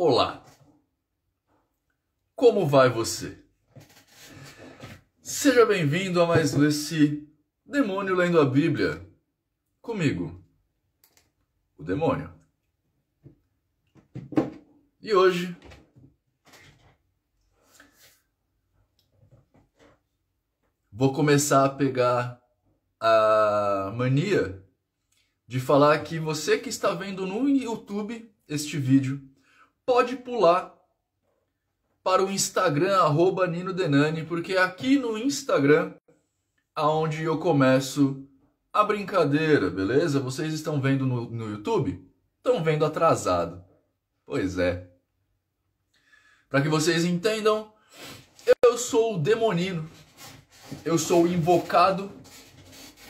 Olá! Como vai você? Seja bem-vindo a mais esse Demônio Lendo a Bíblia. Comigo, o Demônio. E hoje, vou começar a pegar a mania de falar que você que está vendo no YouTube este vídeo pode pular para o Instagram, arroba Nino Denani, porque é aqui no Instagram aonde eu começo a brincadeira, beleza? Vocês estão vendo no, no YouTube? Estão vendo atrasado. Pois é. Para que vocês entendam, eu sou o demonino. Eu sou invocado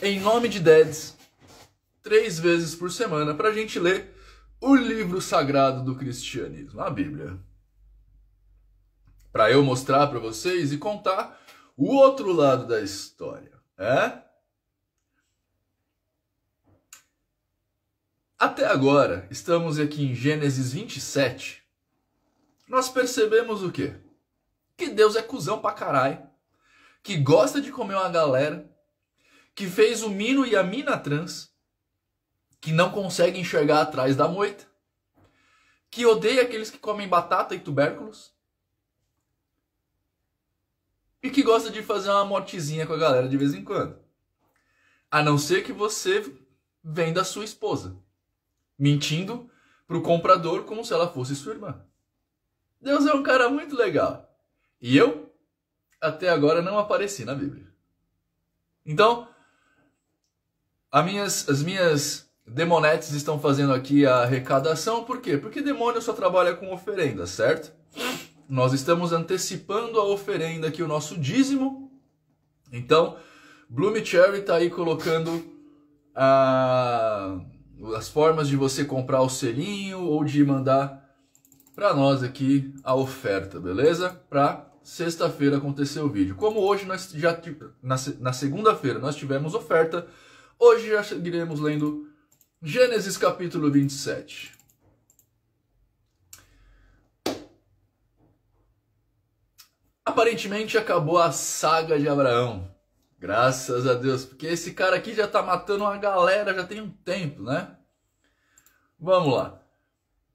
em nome de Deads três vezes por semana para a gente ler o livro sagrado do cristianismo, a Bíblia. Para eu mostrar para vocês e contar o outro lado da história, é? Até agora, estamos aqui em Gênesis 27. Nós percebemos o quê? Que Deus é cuzão pra caralho, que gosta de comer uma galera, que fez o mino e a mina trans, que não consegue enxergar atrás da moita, que odeia aqueles que comem batata e tubérculos e que gosta de fazer uma mortezinha com a galera de vez em quando. A não ser que você venda a sua esposa, mentindo pro comprador como se ela fosse sua irmã. Deus é um cara muito legal. E eu até agora não apareci na Bíblia. Então, minhas, as minhas Demonetes estão fazendo aqui a arrecadação, por quê? Porque demônio só trabalha com oferenda, certo? Nós estamos antecipando a oferenda aqui, o nosso dízimo. Então, Bloom Cherry está aí colocando a, ah, as formas de você comprar o selinho ou de mandar para nós aqui a oferta, beleza? Para sexta-feira acontecer o vídeo. Como hoje nós já na, na segunda-feira nós tivemos oferta, hoje já seguiremos lendo Gênesis capítulo 27. Aparentemente acabou a saga de Abraão. Graças a Deus, porque esse cara aqui já tá matando uma galera já tem um tempo, né? Vamos lá.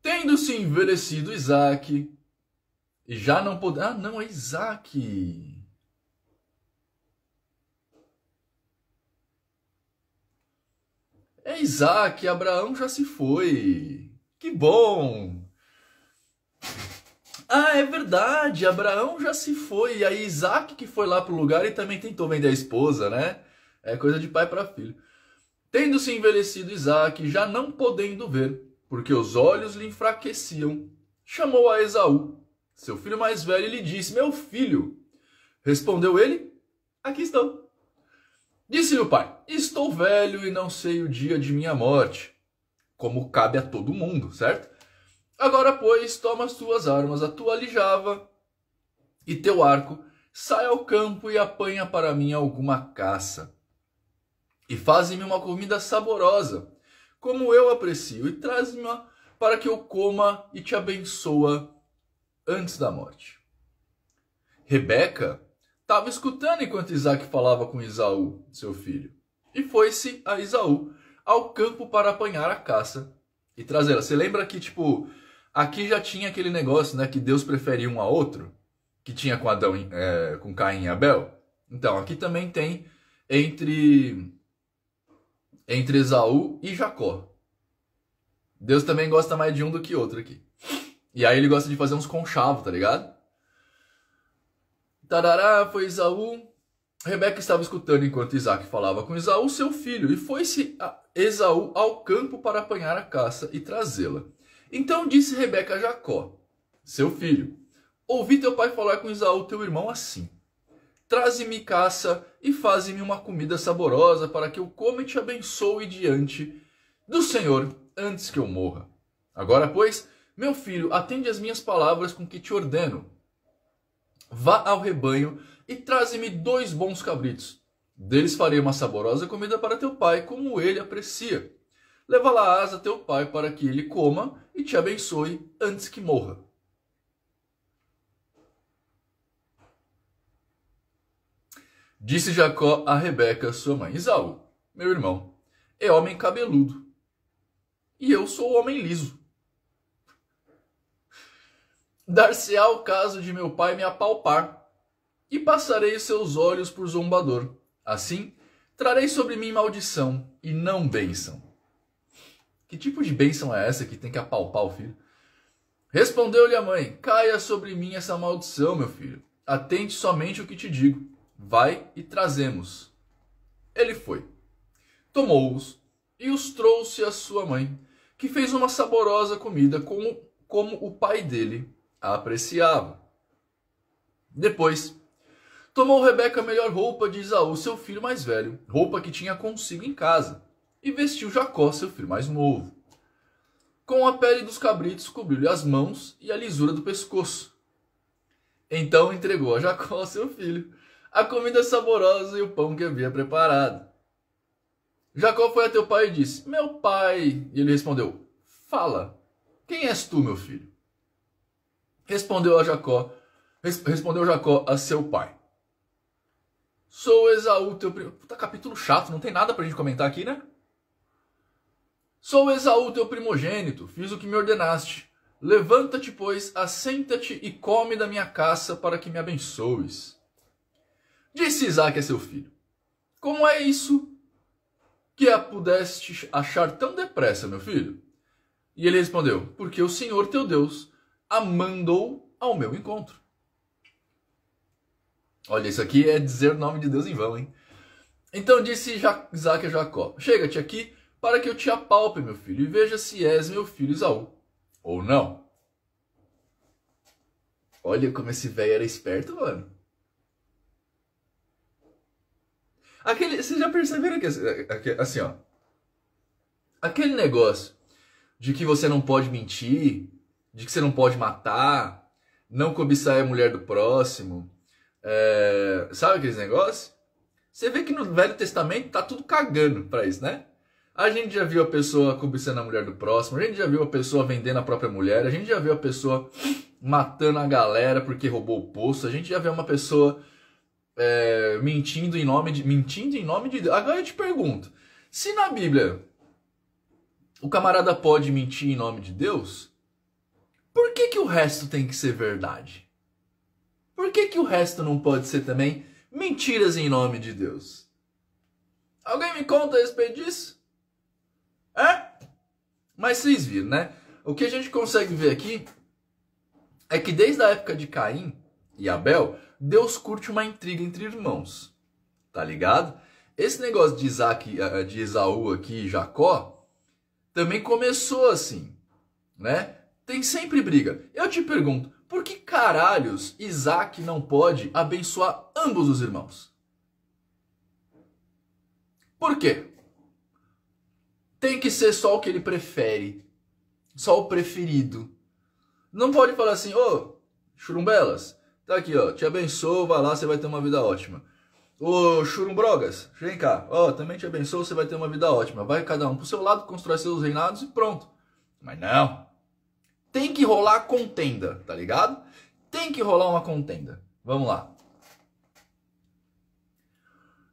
Tendo-se envelhecido Isaac, e já não pôde. Ah, não, é Isaac. É Isaac, Abraão já se foi. Que bom! Ah, é verdade, Abraão já se foi. E aí Isaac que foi lá pro lugar e também tentou vender a esposa, né? É coisa de pai para filho. Tendo-se envelhecido Isaac, já não podendo ver, porque os olhos lhe enfraqueciam, chamou a Esaú, seu filho mais velho, e lhe disse, meu filho. Respondeu ele, aqui estou. Disse o pai: Estou velho e não sei o dia de minha morte, como cabe a todo mundo, certo? Agora, pois, toma as tuas armas, a tua aljava e teu arco, sai ao campo e apanha para mim alguma caça. E faze-me uma comida saborosa, como eu aprecio, e traz-me para que eu coma e te abençoa antes da morte. Rebeca estava escutando enquanto Isaac falava com Isaú, seu filho. E foi-se a Isaú ao campo para apanhar a caça e trazê-la. Você lembra que, tipo, aqui já tinha aquele negócio, né? Que Deus preferia um a outro, que tinha com Adão, é, com Caim e Abel. Então, aqui também tem entre entre Esaú e Jacó. Deus também gosta mais de um do que outro aqui. E aí ele gosta de fazer uns conchavos, tá ligado? Tarará, foi Isaú. Rebeca estava escutando enquanto Isaac falava com Isaú, seu filho, e foi-se Esaú ao campo para apanhar a caça e trazê-la. Então disse Rebeca a Jacó, seu filho, ouvi teu pai falar com Isaú, teu irmão, assim. Traze-me caça e faze-me uma comida saborosa para que eu coma e te abençoe diante do Senhor antes que eu morra. Agora, pois, meu filho, atende às minhas palavras com que te ordeno. Vá ao rebanho e traze-me dois bons cabritos. Deles farei uma saborosa comida para teu pai, como ele aprecia. Leva lá asa teu pai para que ele coma e te abençoe antes que morra. Disse Jacó a Rebeca, sua mãe: Isaú, meu irmão, é homem cabeludo, e eu sou homem liso. Dar-se-á o caso de meu pai me apalpar, e passarei seus olhos por zombador. Assim, trarei sobre mim maldição e não bênção. Que tipo de bênção é essa que tem que apalpar o filho? Respondeu-lhe a mãe: Caia sobre mim essa maldição, meu filho. Atente somente o que te digo. Vai e trazemos. Ele foi. Tomou-os e os trouxe à sua mãe, que fez uma saborosa comida como, como o pai dele apreciavam. Depois, tomou Rebeca a melhor roupa de Isaú, seu filho mais velho, roupa que tinha consigo em casa, e vestiu Jacó, seu filho mais novo. Com a pele dos cabritos cobriu-lhe as mãos e a lisura do pescoço. Então entregou a Jacó, seu filho, a comida saborosa e o pão que havia preparado. Jacó foi a o pai e disse: Meu pai. E ele respondeu: Fala, quem és tu, meu filho? Respondeu a Jacó, respondeu Jacó a seu pai. Sou Esaú teu primo. Puta capítulo chato, não tem nada pra gente comentar aqui, né? Sou Esaú teu primogênito, fiz o que me ordenaste. Levanta-te, pois, assenta-te e come da minha caça para que me abençoes. Disse Isaac a seu filho: Como é isso que a pudeste achar tão depressa, meu filho? E ele respondeu: Porque o Senhor teu Deus a mandou ao meu encontro. Olha, isso aqui é dizer o nome de Deus em vão, hein? Então disse Isaac a Jacó: Chega-te aqui para que eu te apalpe, meu filho, e veja se és meu filho Isaú, ou não. Olha como esse velho era esperto, mano. Aquele, vocês já perceberam que é, é, assim, ó. Aquele negócio de que você não pode mentir, de que você não pode matar, não cobiçar a mulher do próximo, é, sabe aqueles negócios? Você vê que no Velho Testamento tá tudo cagando para isso, né? A gente já viu a pessoa cobiçando a mulher do próximo, a gente já viu a pessoa vendendo a própria mulher, a gente já viu a pessoa matando a galera porque roubou o poço, a gente já viu uma pessoa é, mentindo em nome de mentindo em nome de Deus. Agora eu te pergunto, se na Bíblia o camarada pode mentir em nome de Deus, por que, que o resto tem que ser verdade? Por que, que o resto não pode ser também mentiras em nome de Deus? Alguém me conta a respeito disso? É? Mas vocês viram, né? O que a gente consegue ver aqui é que desde a época de Caim e Abel, Deus curte uma intriga entre irmãos. Tá ligado? Esse negócio de Isaac, eh, eh, de Esaú aqui e Jacó também começou assim, né? Tem sempre briga. Eu te pergunto, por que caralhos Isaac não pode abençoar ambos os irmãos? Por quê? Tem que ser só o que ele prefere. Só o preferido. Não pode falar assim, ô, oh, churumbelas, tá aqui, ó, te abençoo, vai lá, você vai ter uma vida ótima. Ô, oh, churumbrogas, vem cá, ó, oh, também te abençoo, você vai ter uma vida ótima. Vai cada um pro seu lado, constrói seus reinados e pronto. Mas não, tem que rolar contenda, tá ligado? Tem que rolar uma contenda. Vamos lá.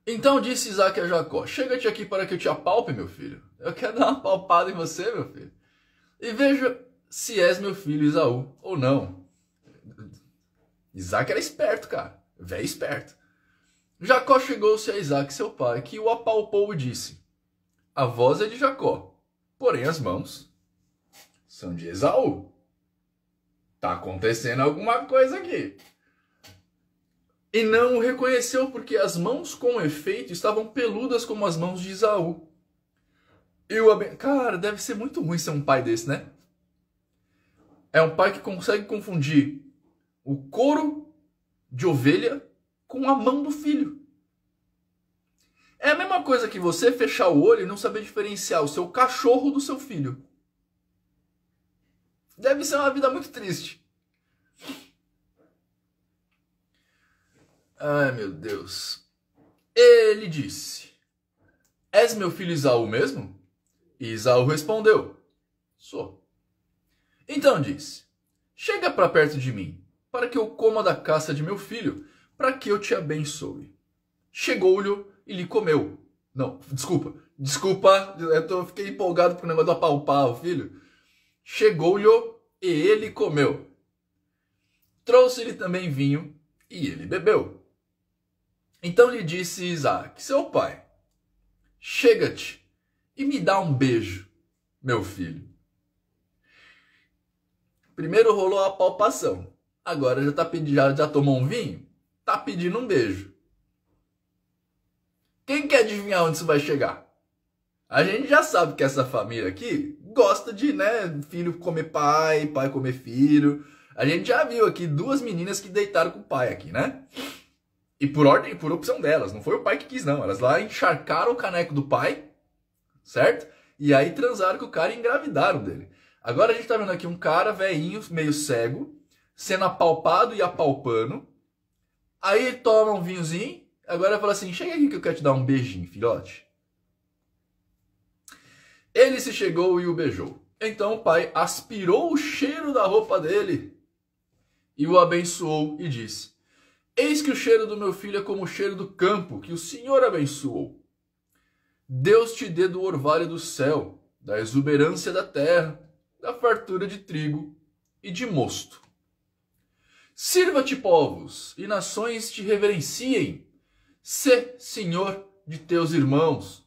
Então disse Isaac a Jacó: Chega-te aqui para que eu te apalpe, meu filho. Eu quero dar uma palpada em você, meu filho. E veja se és meu filho Isaú ou não. Isaac era esperto, cara. Velho esperto. Jacó chegou-se a Isaac, seu pai, que o apalpou e disse: A voz é de Jacó, porém as mãos são de Esaú tá acontecendo alguma coisa aqui. E não o reconheceu, porque as mãos com efeito estavam peludas como as mãos de Isaú. E o Aben... Cara, deve ser muito ruim ser um pai desse, né? É um pai que consegue confundir o couro de ovelha com a mão do filho. É a mesma coisa que você fechar o olho e não saber diferenciar o seu cachorro do seu filho. Deve ser uma vida muito triste. Ai, meu Deus. Ele disse: És meu filho Isaú mesmo? E Isaú respondeu: Sou. Então disse: Chega para perto de mim, para que eu coma da caça de meu filho, para que eu te abençoe. Chegou-lhe e lhe comeu. Não, desculpa, desculpa, eu tô, fiquei empolgado com o negócio do apalpar o filho. Chegou-lhe e ele comeu. Trouxe-lhe também vinho, e ele bebeu. Então lhe disse Isaac, seu pai, chega-te e me dá um beijo, meu filho. Primeiro rolou a palpação, agora já tá pedindo, já, já tomou um vinho, tá pedindo um beijo. Quem quer adivinhar onde isso vai chegar? A gente já sabe que essa família aqui gosta de, né, filho comer pai, pai comer filho. A gente já viu aqui duas meninas que deitaram com o pai aqui, né? E por ordem, por opção delas, não foi o pai que quis não. Elas lá encharcaram o caneco do pai, certo? E aí transaram com o cara e engravidaram dele. Agora a gente tá vendo aqui um cara velhinho, meio cego, sendo apalpado e apalpando. Aí ele toma um vinhozinho, agora fala assim: "Chega aqui que eu quero te dar um beijinho, filhote". Ele se chegou e o beijou. Então o pai aspirou o cheiro da roupa dele e o abençoou e disse: Eis que o cheiro do meu filho é como o cheiro do campo que o Senhor abençoou. Deus te dê do orvalho do céu, da exuberância da terra, da fartura de trigo e de mosto. Sirva-te, povos, e nações te reverenciem. Sê senhor de teus irmãos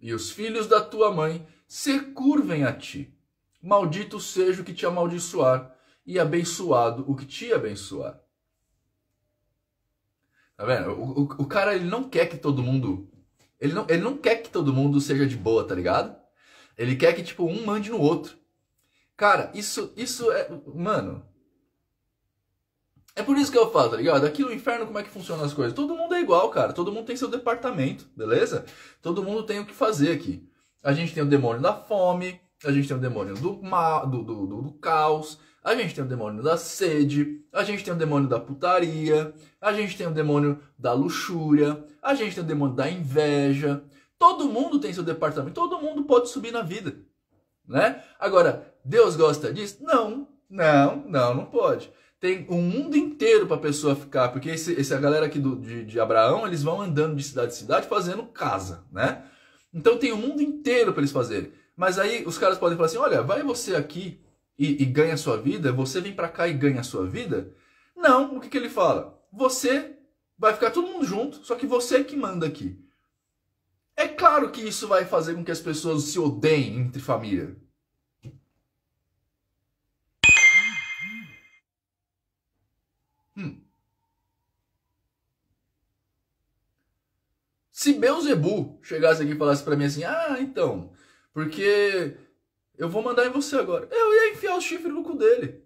e os filhos da tua mãe se curvem a ti. Maldito seja o que te amaldiçoar, e abençoado o que te abençoar. Tá vendo? O, o, o cara ele não quer que todo mundo. Ele não, ele não quer que todo mundo seja de boa, tá ligado? Ele quer que, tipo, um mande no outro. Cara, isso, isso é. Mano, é por isso que eu falo, tá ligado? Aqui no inferno, como é que funcionam as coisas? Todo mundo é igual, cara. Todo mundo tem seu departamento, beleza? Todo mundo tem o que fazer aqui. A gente tem o demônio da fome, a gente tem o demônio do, mal, do, do, do, do caos, a gente tem o demônio da sede, a gente tem o demônio da putaria, a gente tem o demônio da luxúria, a gente tem o demônio da inveja. Todo mundo tem seu departamento, todo mundo pode subir na vida, né? Agora, Deus gosta disso? Não, não, não, não pode tem um mundo inteiro para a pessoa ficar, porque esse, essa galera aqui do, de, de Abraão, eles vão andando de cidade em cidade fazendo casa, né? Então tem um mundo inteiro para eles fazerem. Mas aí os caras podem falar assim: olha, vai você aqui e, e ganha a sua vida, você vem para cá e ganha a sua vida. Não, o que, que ele fala? Você vai ficar todo mundo junto, só que você que manda aqui. É claro que isso vai fazer com que as pessoas se odeiem entre família. Se Beuzebu chegasse aqui e falasse para mim assim: ah, então, porque eu vou mandar em você agora, eu ia enfiar o chifre no cu dele.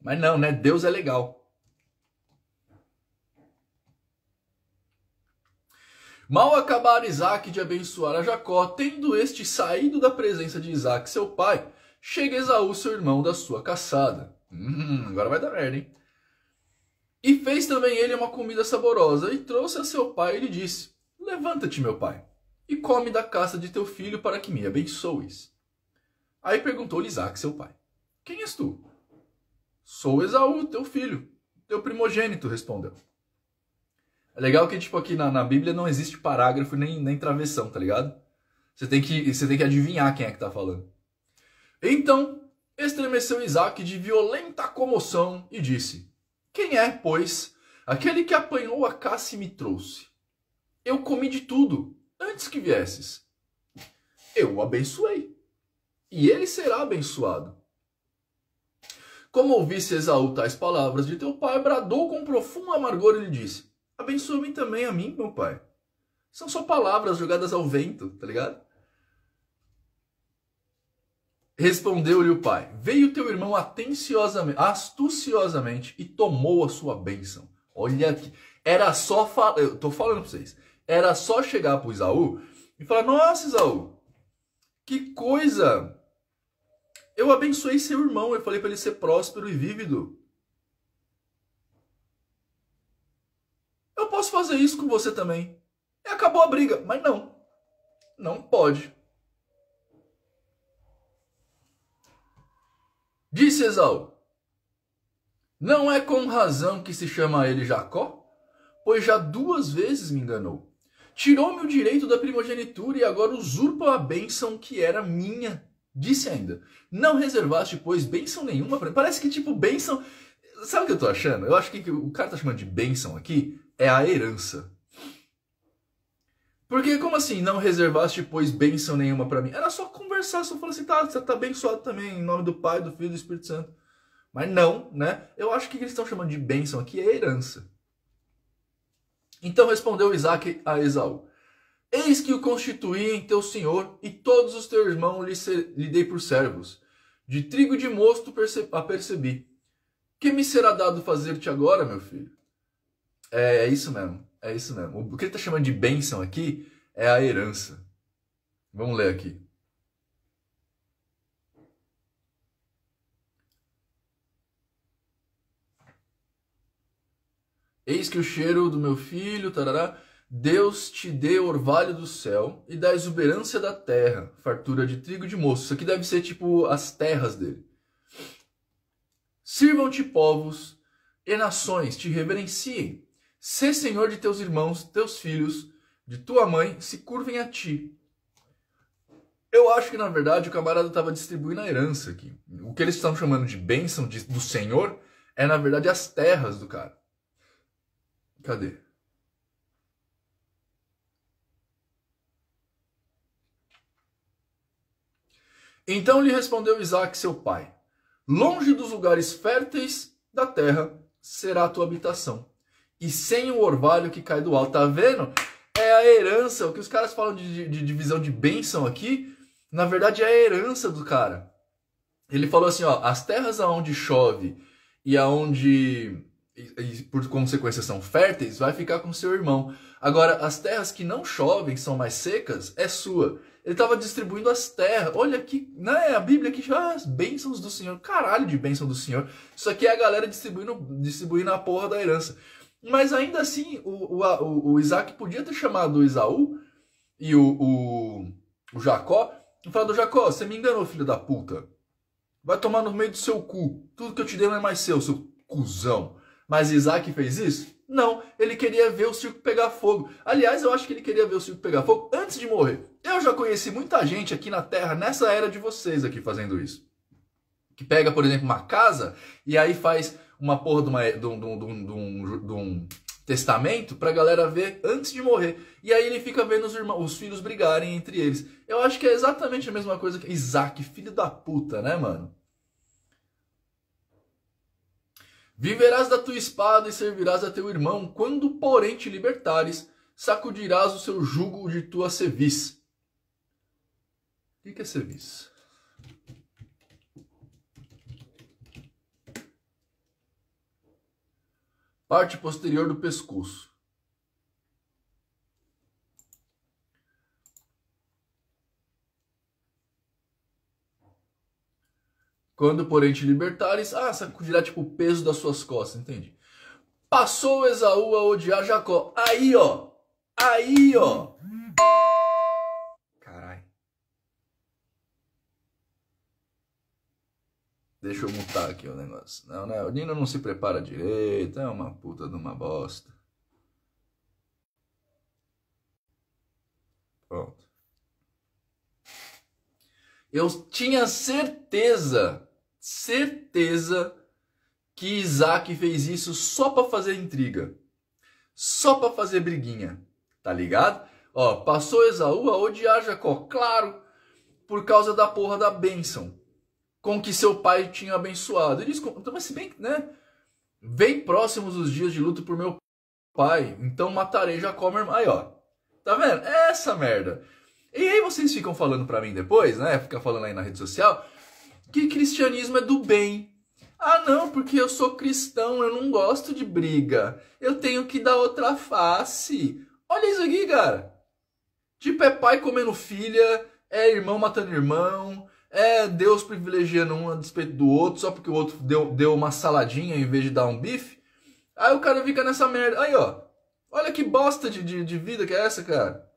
Mas não, né? Deus é legal. Mal acabar Isaac de abençoar a Jacó, tendo este saído da presença de Isaac, seu pai, chega Esaú, seu irmão, da sua caçada. Hum, agora vai dar merda, hein? E fez também ele uma comida saborosa, e trouxe a seu pai e lhe disse: Levanta-te, meu pai, e come da caça de teu filho para que me abençoes. Aí perguntou-lhe Isaac, seu pai: Quem és tu? Sou Esaú, teu filho, teu primogênito, respondeu. É legal que, tipo, aqui na, na Bíblia não existe parágrafo nem, nem travessão, tá ligado? Você tem, que, você tem que adivinhar quem é que tá falando. Então, estremeceu Isaac de violenta comoção e disse: quem é, pois, aquele que apanhou a caça e me trouxe? Eu comi de tudo antes que viesses. Eu o abençoei, e ele será abençoado. Como ouvisse Esaú tais palavras de teu pai, bradou com profundo amargor e lhe disse: Abençoe-me também a mim, meu pai. São só palavras jogadas ao vento, tá ligado? Respondeu-lhe o pai: Veio teu irmão atenciosamente, astuciosamente e tomou a sua bênção. Olha aqui. Era só falar. Eu tô falando pra vocês. Era só chegar pro Isaú e falar: Nossa, Isaú, que coisa! Eu abençoei seu irmão. Eu falei para ele ser próspero e vívido. Eu posso fazer isso com você também. E acabou a briga. Mas não. Não pode. Disse Esaú: Não é com razão que se chama ele Jacó, pois já duas vezes me enganou. Tirou-me o direito da primogenitura e agora usurpa a bênção que era minha. Disse ainda: Não reservaste, pois, bênção nenhuma para mim. Parece que, tipo, bênção. Sabe o que eu tô achando? Eu acho que o cara tá chamando de bênção aqui é a herança. Porque como assim, não reservaste, pois, bênção nenhuma para mim? Era só conversar, só falar assim, tá, você tá abençoado também, em nome do Pai, do Filho e do Espírito Santo. Mas não, né? Eu acho que eles estão chamando de bênção aqui é herança. Então respondeu Isaac a Esaú: Eis que o constituí em teu senhor, e todos os teus irmãos lhe, ser, lhe dei por servos. De trigo e de mosto a percebi. Que me será dado fazer-te agora, meu filho? É, é isso mesmo. É isso mesmo. O que ele está chamando de bênção aqui é a herança. Vamos ler aqui. Eis que o cheiro do meu filho, tarará, Deus te dê orvalho do céu e da exuberância da terra, fartura de trigo e de moço. Isso aqui deve ser tipo as terras dele. Sirvam-te povos e nações, te reverenciem. Sê senhor de teus irmãos, teus filhos, de tua mãe, se curvem a ti. Eu acho que, na verdade, o camarada estava distribuindo a herança aqui. O que eles estão chamando de bênção de, do Senhor é, na verdade, as terras do cara. Cadê? Então lhe respondeu Isaac, seu pai: Longe dos lugares férteis da terra será a tua habitação e sem o orvalho que cai do alto. Tá vendo? É a herança. O que os caras falam de, de divisão de bênção aqui, na verdade é a herança do cara. Ele falou assim: ó, as terras aonde chove e aonde e, e, por consequência são férteis, vai ficar com seu irmão. Agora, as terras que não chovem, são mais secas, é sua. Ele estava distribuindo as terras. Olha que, né, a Bíblia que já ah, as bênçãos do Senhor. Caralho de bênção do Senhor. Isso aqui é a galera distribuindo, distribuindo a porra da herança. Mas ainda assim, o, o, o Isaac podia ter chamado o Isaú e o, o, o Jacó e falado: Jacó, você me enganou, filho da puta. Vai tomar no meio do seu cu. Tudo que eu te dei não é mais seu, seu cuzão. Mas Isaac fez isso? Não, ele queria ver o circo pegar fogo. Aliás, eu acho que ele queria ver o circo pegar fogo antes de morrer. Eu já conheci muita gente aqui na Terra, nessa era de vocês aqui fazendo isso. Que pega, por exemplo, uma casa e aí faz uma porra de, uma, de, um, de, um, de, um, de um testamento pra galera ver antes de morrer. E aí ele fica vendo os, irmãos, os filhos brigarem entre eles. Eu acho que é exatamente a mesma coisa que Isaac, filho da puta, né, mano? Viverás da tua espada e servirás a teu irmão, quando, porém, te libertares, sacudirás o seu jugo de tua cerviz. O que é cerviz? Parte posterior do pescoço. Quando, porém, te libertares, ah, sacudirá tipo o peso das suas costas, entende? Passou Esaú a odiar Jacó. Aí, ó. Aí, ó. Deixa eu mutar aqui o negócio. Não, né? O Nino não se prepara direito, é uma puta de uma bosta. Pronto. Eu tinha certeza, certeza que Isaac fez isso só para fazer intriga. Só para fazer briguinha, tá ligado? Ó, passou Esaú a odiar Jacó, claro, por causa da porra da bênção com que seu pai tinha abençoado. Ele diz, então, mas se bem, né? Vem próximos os dias de luto por meu pai, então matarei Jacó, meu irmão. Aí, ó. Tá vendo? É essa merda. E aí vocês ficam falando para mim depois, né? Fica falando aí na rede social que cristianismo é do bem. Ah, não, porque eu sou cristão, eu não gosto de briga. Eu tenho que dar outra face. Olha isso aqui, cara. Tipo, é pai comendo filha, é irmão matando irmão, é Deus privilegiando um a despeito do outro só porque o outro deu, deu uma saladinha em vez de dar um bife. Aí o cara fica nessa merda. Aí, ó. Olha que bosta de, de, de vida que é essa, cara.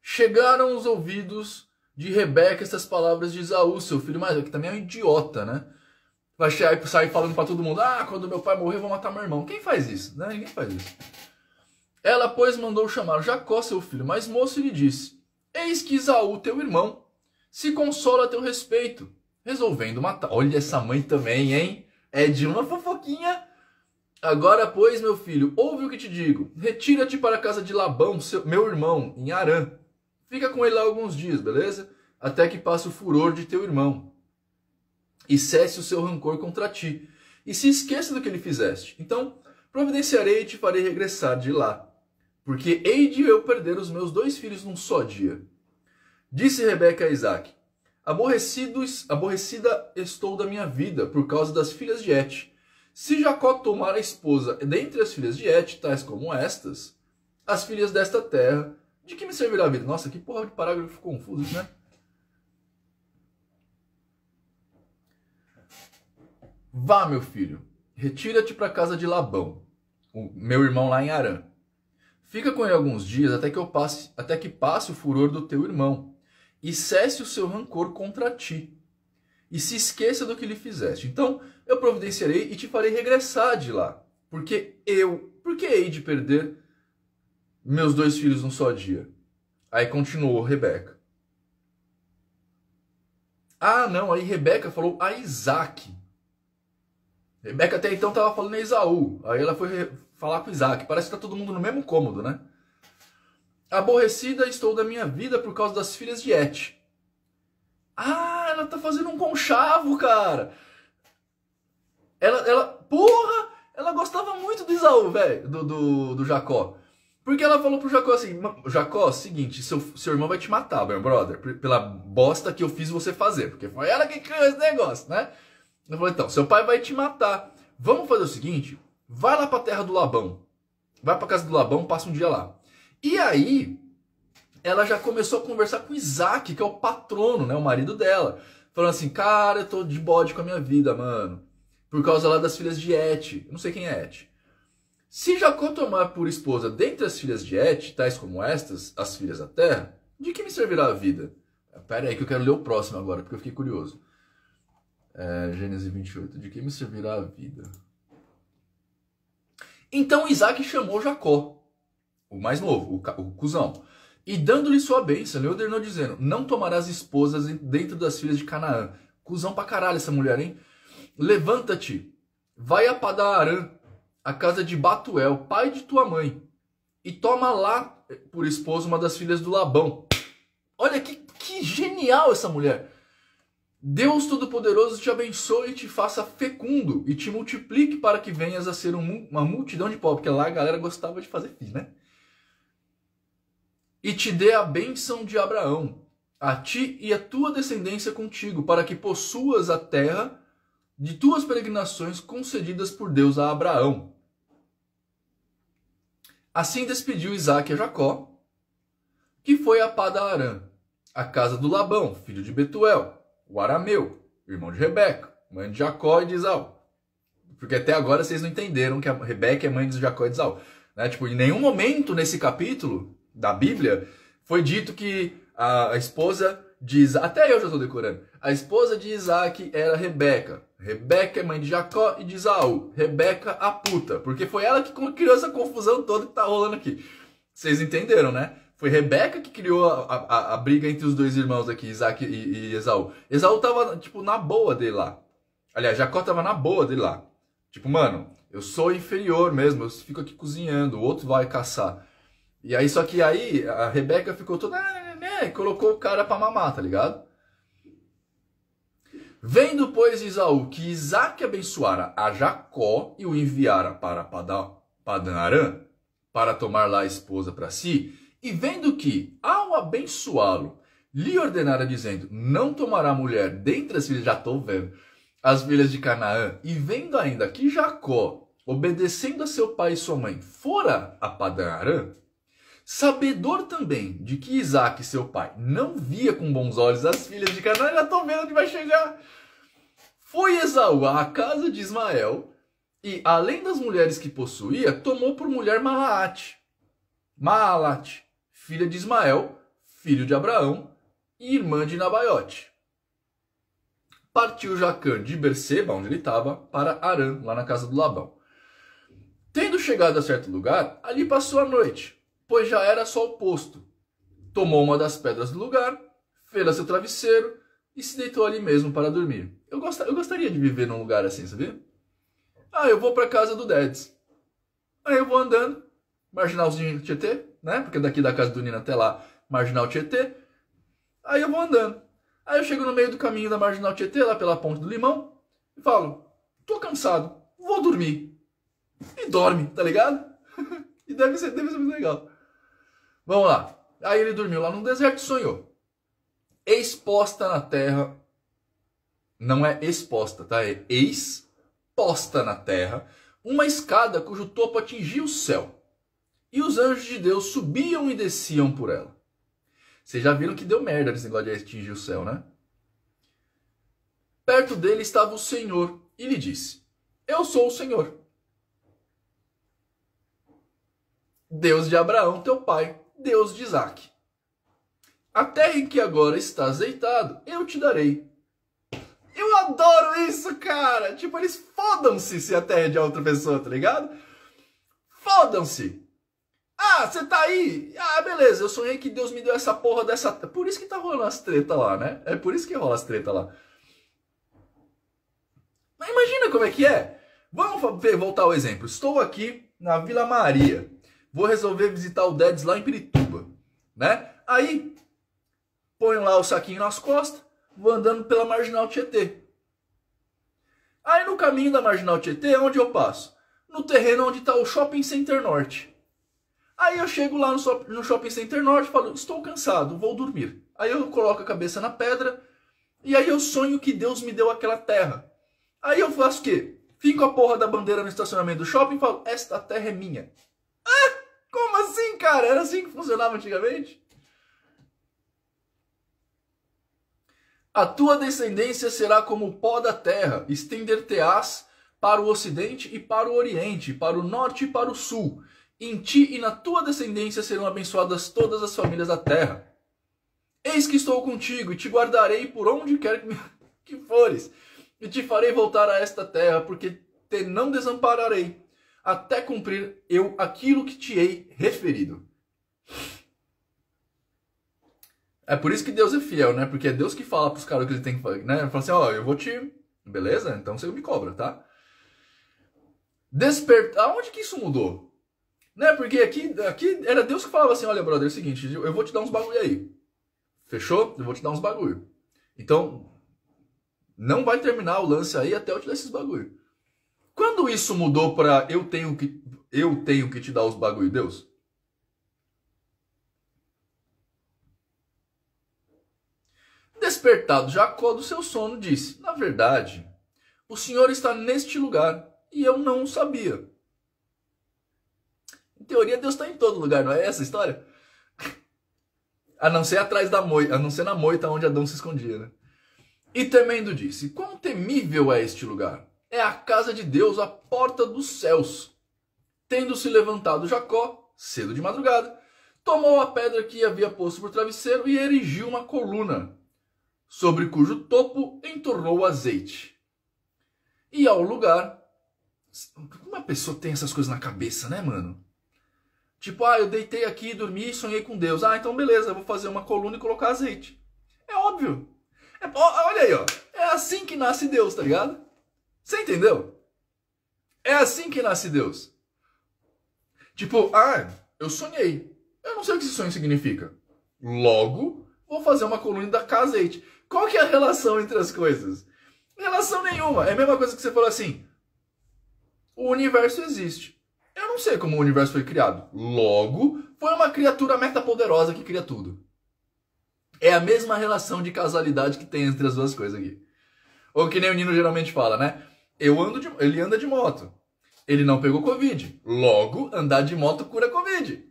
Chegaram os ouvidos de Rebeca essas palavras de Isaú, seu filho mais velho, que também é um idiota, né? Vai sair falando para todo mundo: ah, quando meu pai morrer, vou matar meu irmão. Quem faz isso? Né? Ninguém faz isso. Ela, pois, mandou chamar Jacó, seu filho mais moço, e lhe disse: Eis que Isaú, teu irmão, se consola a teu respeito, resolvendo matar. Olha essa mãe também, hein? É de uma fofoquinha. Agora, pois, meu filho, ouve o que te digo. Retira-te para a casa de Labão, seu, meu irmão, em Arã. Fica com ele lá alguns dias, beleza? Até que passe o furor de teu irmão e cesse o seu rancor contra ti. E se esqueça do que ele fizeste. Então, providenciarei e te farei regressar de lá porque hei de eu perder os meus dois filhos num só dia. Disse Rebeca a Isaac: Aborrecidos, aborrecida estou da minha vida por causa das filhas de Et. Se Jacó tomar a esposa dentre as filhas de Et, tais como estas, as filhas desta terra, de que me servirá a vida? Nossa, que porra de parágrafo confuso, né? Vá, meu filho, retira-te para a casa de Labão, o meu irmão lá em Arã Fica com ele alguns dias até que, eu passe, até que passe o furor do teu irmão, e cesse o seu rancor contra ti, e se esqueça do que lhe fizeste. Então eu providenciarei e te farei regressar de lá, porque eu, por que hei de perder meus dois filhos num só dia? Aí continuou Rebeca. Ah, não, aí Rebeca falou a Isaac. Rebeca até então estava falando a Esaú. Aí ela foi, falar com o Isaac. Parece que tá todo mundo no mesmo cômodo, né? Aborrecida estou da minha vida por causa das filhas de Et. Ah, ela tá fazendo um conchavo, cara. Ela, ela, porra, ela gostava muito do Isaú, velho, do, do, do Jacó. Porque ela falou pro Jacó assim: Jacó, seguinte, seu, seu irmão vai te matar, meu brother, pela bosta que eu fiz você fazer. Porque foi ela que criou esse negócio, né? Ela falou: então, seu pai vai te matar. Vamos fazer o seguinte: Vai lá para a terra do Labão. Vai para casa do Labão, passa um dia lá. E aí, ela já começou a conversar com Isaac, que é o patrono, né, o marido dela. Falando assim, cara, eu tô de bode com a minha vida, mano. Por causa lá das filhas de Et. Eu não sei quem é Et. Se Jacó tomar por esposa dentre as filhas de Et, tais como estas, as filhas da terra, de que me servirá a vida? Ah, pera aí que eu quero ler o próximo agora, porque eu fiquei curioso. É, Gênesis 28. De que me servirá a vida? Então Isaac chamou Jacó, o mais novo, o, o cuzão, e dando-lhe sua bênção, ele ordenou dizendo: Não tomarás esposas dentro das filhas de Canaã. Cusão pra caralho essa mulher, hein? Levanta-te, vai a Padarã, a casa de Batuel, pai de tua mãe, e toma lá eh, por esposa uma das filhas do Labão. Olha que, que genial essa mulher. Deus Todo-Poderoso te abençoe e te faça fecundo e te multiplique para que venhas a ser um, uma multidão de pobres, porque lá a galera gostava de fazer fim, né? E te dê a bênção de Abraão, a ti e a tua descendência contigo, para que possuas a terra de tuas peregrinações concedidas por Deus a Abraão. Assim despediu Isaac a Jacó, que foi a Padarã, a casa do Labão, filho de Betuel o Arameu, irmão de Rebeca, mãe de Jacó e de Isaú. Porque até agora vocês não entenderam que a Rebeca é mãe de Jacó e de Isaú. Né? Tipo, em nenhum momento nesse capítulo da Bíblia foi dito que a esposa de Isaac, até eu já estou decorando, a esposa de Isaac era Rebeca. Rebeca é mãe de Jacó e de Isaú. Rebeca a puta, porque foi ela que criou essa confusão toda que tá rolando aqui. Vocês entenderam, né? Foi Rebeca que criou a, a, a briga entre os dois irmãos aqui, Isaac e, e Esaú. Esaú tava, tipo, na boa dele lá. Aliás, Jacó tava na boa dele lá. Tipo, mano, eu sou inferior mesmo, eu fico aqui cozinhando, o outro vai caçar. E aí, só que aí, a Rebeca ficou toda, ah, né, né, colocou o cara pra mamar, tá ligado? Vendo, pois, Esaú, que Isaac abençoara a Jacó e o enviara para Padarã, para tomar lá a esposa para si, e vendo que, ao abençoá-lo, lhe ordenara dizendo: Não tomará mulher dentre as filhas, já estou vendo, as filhas de Canaã, e vendo ainda que Jacó, obedecendo a seu pai e sua mãe, fora a Padã Arã, sabedor também de que Isaac, seu pai, não via com bons olhos as filhas de Canaã, já estou vendo onde vai chegar. Foi Esaú à casa de Ismael, e além das mulheres que possuía, tomou por mulher Malaate. Maalate, filha de Ismael, filho de Abraão, e irmã de Nabaiote. Partiu Jacã de Berseba, onde ele estava, para Arã, lá na casa do Labão. Tendo chegado a certo lugar, ali passou a noite, pois já era só o posto. Tomou uma das pedras do lugar, fez a seu travesseiro e se deitou ali mesmo para dormir. Eu, gost... eu gostaria de viver num lugar assim, sabia? Ah, eu vou para casa do Dedes. Aí eu vou andando, marginalzinho Tietê, né? Porque daqui da casa do Nina até lá, marginal Tietê. Aí eu vou andando. Aí eu chego no meio do caminho da marginal Tietê, lá pela Ponte do Limão, e falo: tô cansado, vou dormir. E dorme, tá ligado? e deve ser, deve ser muito legal. Vamos lá. Aí ele dormiu lá no deserto e sonhou. Exposta na terra. Não é exposta, tá? É exposta na terra. Uma escada cujo topo atingia o céu e os anjos de Deus subiam e desciam por ela. Vocês já viram que deu merda nesse negócio de atingir o céu, né? Perto dele estava o Senhor e lhe disse: Eu sou o Senhor. Deus de Abraão, teu pai, Deus de Isaac. A terra em que agora estás deitado, eu te darei. Eu adoro isso, cara! Tipo, eles fodam-se se a terra é de outra pessoa, tá ligado? Fodam-se! Ah, você tá aí? Ah, beleza, eu sonhei que Deus me deu essa porra dessa. Por isso que tá rolando as treta lá, né? É por isso que rola as treta lá. Mas imagina como é que é. Vamos ver, voltar ao exemplo. Estou aqui na Vila Maria. Vou resolver visitar o Dedes lá em Pirituba, né? Aí, ponho lá o saquinho nas costas, vou andando pela Marginal Tietê. Aí no caminho da Marginal Tietê, onde eu passo? No terreno onde está o Shopping Center Norte. Aí eu chego lá no, shopping center norte e falo, estou cansado, vou dormir. Aí eu coloco a cabeça na pedra e aí eu sonho que Deus me deu aquela terra. Aí eu faço o quê? Fico a porra da bandeira no estacionamento do shopping e falo, esta terra é minha. Ah, como assim, cara? Era assim que funcionava antigamente? A tua descendência será como o pó da terra, estender-te-ás para o ocidente e para o oriente, para o norte e para o sul em ti e na tua descendência serão abençoadas todas as famílias da terra. Eis que estou contigo e te guardarei por onde quer que fores, e te farei voltar a esta terra, porque te não desampararei, até cumprir eu aquilo que te hei referido. É por isso que Deus é fiel, né? Porque é Deus que fala pros caras o que ele tem que fazer, né? Ele fala assim, ó, oh, eu vou te... Beleza? Então você me cobra, tá? Despertar... Aonde que isso mudou? Né? Porque aqui, aqui era Deus que falava assim: olha, brother, é o seguinte, eu vou te dar uns bagulho aí. Fechou? Eu vou te dar uns bagulho. Então, não vai terminar o lance aí até eu te dar esses bagulho. Quando isso mudou para eu tenho que eu tenho que te dar os bagulho, Deus? Despertado Jacó do seu sono disse: Na verdade, o Senhor está neste lugar e eu não o sabia. Em teoria, Deus está em todo lugar, não é essa a história? A não ser atrás da moita, a não ser na moita onde Adão se escondia, né? E temendo disse: Quão temível é este lugar! É a casa de Deus, a porta dos céus. Tendo se levantado Jacó, cedo de madrugada, tomou a pedra que havia posto por travesseiro e erigiu uma coluna, sobre cujo topo entornou o azeite. E ao lugar. Uma pessoa tem essas coisas na cabeça, né, mano? Tipo, ah, eu deitei aqui, dormi e sonhei com Deus. Ah, então beleza, eu vou fazer uma coluna e colocar azeite. É óbvio. É, olha aí, ó. É assim que nasce Deus, tá ligado? Você entendeu? É assim que nasce Deus. Tipo, ah, eu sonhei. Eu não sei o que esse sonho significa. Logo, vou fazer uma coluna da azeite. Qual que é a relação entre as coisas? Relação nenhuma. É a mesma coisa que você falou assim. O universo existe. Eu não sei como o universo foi criado. Logo, foi uma criatura meta poderosa que cria tudo. É a mesma relação de casualidade que tem entre as duas coisas aqui. Ou que nem o Nino geralmente fala, né? Eu ando de, ele anda de moto. Ele não pegou Covid. Logo, andar de moto cura Covid.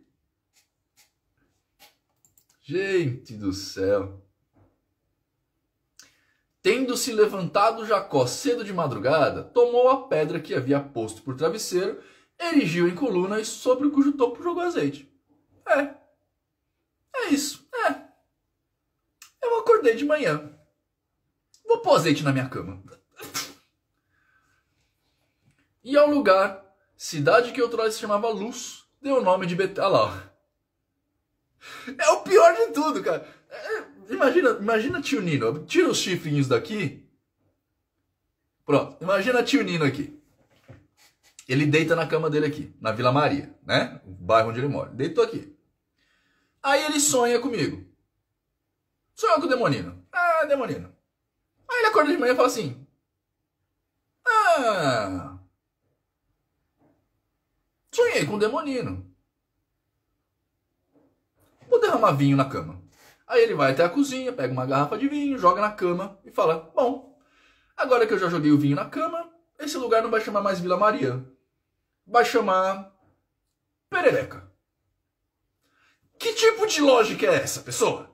Gente do céu. Tendo se levantado Jacó cedo de madrugada, tomou a pedra que havia posto por travesseiro erigiu em colunas sobre cujo topo jogou azeite. É. É isso. É. Eu acordei de manhã. Vou pôr azeite na minha cama. e ao lugar, cidade que outrora se chamava Luz, deu o nome de Betel. Ah lá. É o pior de tudo, cara. É, imagina, imagina tio Nino. Tira os chifrinhos daqui. Pronto. Imagina tio Nino aqui. Ele deita na cama dele aqui, na Vila Maria, né? O bairro onde ele mora. Deitou aqui. Aí ele sonha comigo. Sonha com o demonino. Ah, demonino. Aí ele acorda de manhã e fala assim: Ah. Sonhei com o demonino. Vou derramar vinho na cama. Aí ele vai até a cozinha, pega uma garrafa de vinho, joga na cama e fala: Bom, agora que eu já joguei o vinho na cama, esse lugar não vai chamar mais Vila Maria vai chamar perereca. Que tipo de lógica é essa, pessoa?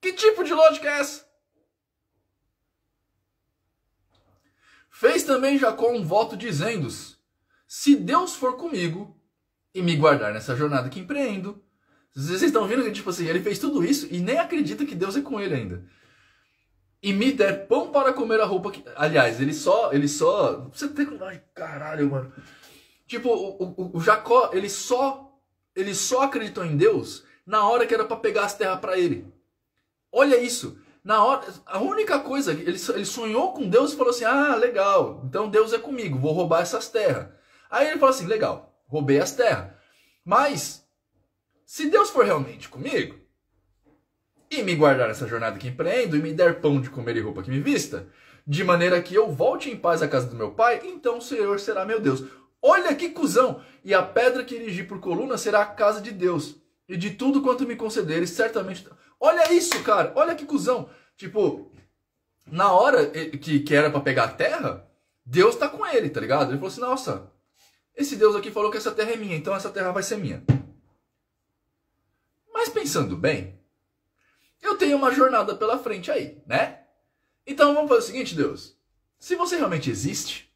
Que tipo de lógica é essa? Fez também Jacó um voto dizendo: Se Deus for comigo e me guardar nessa jornada que empreendo. Vocês estão vendo que, tipo assim, ele fez tudo isso e nem acredita que Deus é com ele ainda e me der pão para comer a roupa que. Aliás, ele só. Ele só. Você tem que. Ai, caralho, mano. Tipo, o, o, o Jacó, ele só. Ele só acreditou em Deus na hora que era para pegar as terras para ele. Olha isso. Na hora, a única coisa, ele, ele sonhou com Deus e falou assim: Ah, legal, então Deus é comigo, vou roubar essas terras. Aí ele falou assim: Legal, roubei as terras. Mas, se Deus for realmente comigo, e me guardar nessa jornada que empreendo, e me der pão de comer e roupa que me vista, de maneira que eu volte em paz à casa do meu pai, então o Senhor será meu Deus. Olha que cuzão! E a pedra que erigi por coluna será a casa de Deus. E de tudo quanto me concederes, certamente. Olha isso, cara! Olha que cuzão! Tipo, na hora que, que era para pegar a terra, Deus tá com ele, tá ligado? Ele falou assim: nossa, esse Deus aqui falou que essa terra é minha, então essa terra vai ser minha. Mas pensando bem, eu tenho uma jornada pela frente aí, né? Então vamos fazer o seguinte, Deus. Se você realmente existe,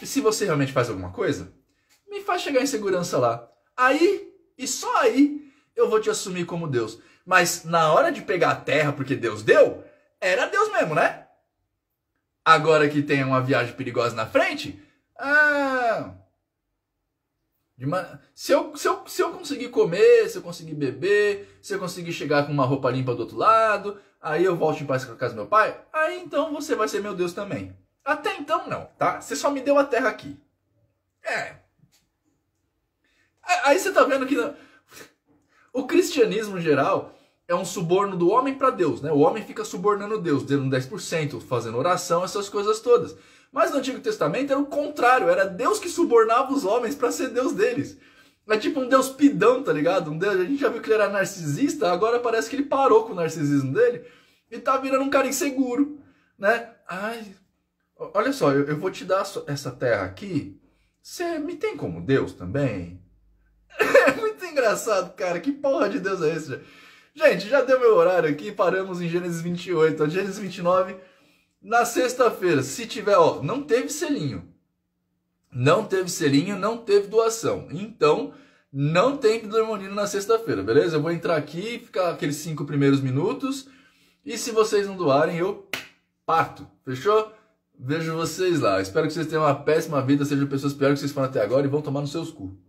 e se você realmente faz alguma coisa, me faz chegar em segurança lá. Aí, e só aí, eu vou te assumir como Deus. Mas na hora de pegar a terra, porque Deus deu, era Deus mesmo, né? Agora que tem uma viagem perigosa na frente, ah, uma... se, eu, se, eu, se eu conseguir comer, se eu conseguir beber, se eu conseguir chegar com uma roupa limpa do outro lado, aí eu volto em paz para casa do meu pai, aí então você vai ser meu Deus também. Até então não, tá? Você só me deu a terra aqui. É. Aí você tá vendo que não... o cristianismo em geral é um suborno do homem para Deus, né? O homem fica subornando Deus, dando 10%, fazendo oração, essas coisas todas. Mas no Antigo Testamento era o contrário, era Deus que subornava os homens para ser Deus deles. É tipo um Deus pidão, tá ligado? Um Deus, a gente já viu que ele era narcisista, agora parece que ele parou com o narcisismo dele e tá virando um cara inseguro, né? Ai, olha só, eu, eu vou te dar essa terra aqui. Você me tem como Deus também? É muito engraçado, cara. Que porra de Deus é esse? Gente, já deu meu horário aqui, paramos em Gênesis 28. A Gênesis 29 na sexta-feira, se tiver, ó, não teve selinho. Não teve selinho, não teve doação. Então, não tem pneumonia na sexta-feira, beleza? Eu vou entrar aqui, ficar aqueles cinco primeiros minutos. E se vocês não doarem, eu parto. Fechou? Vejo vocês lá. Espero que vocês tenham uma péssima vida, sejam pessoas piores que vocês foram até agora e vão tomar nos seus cu.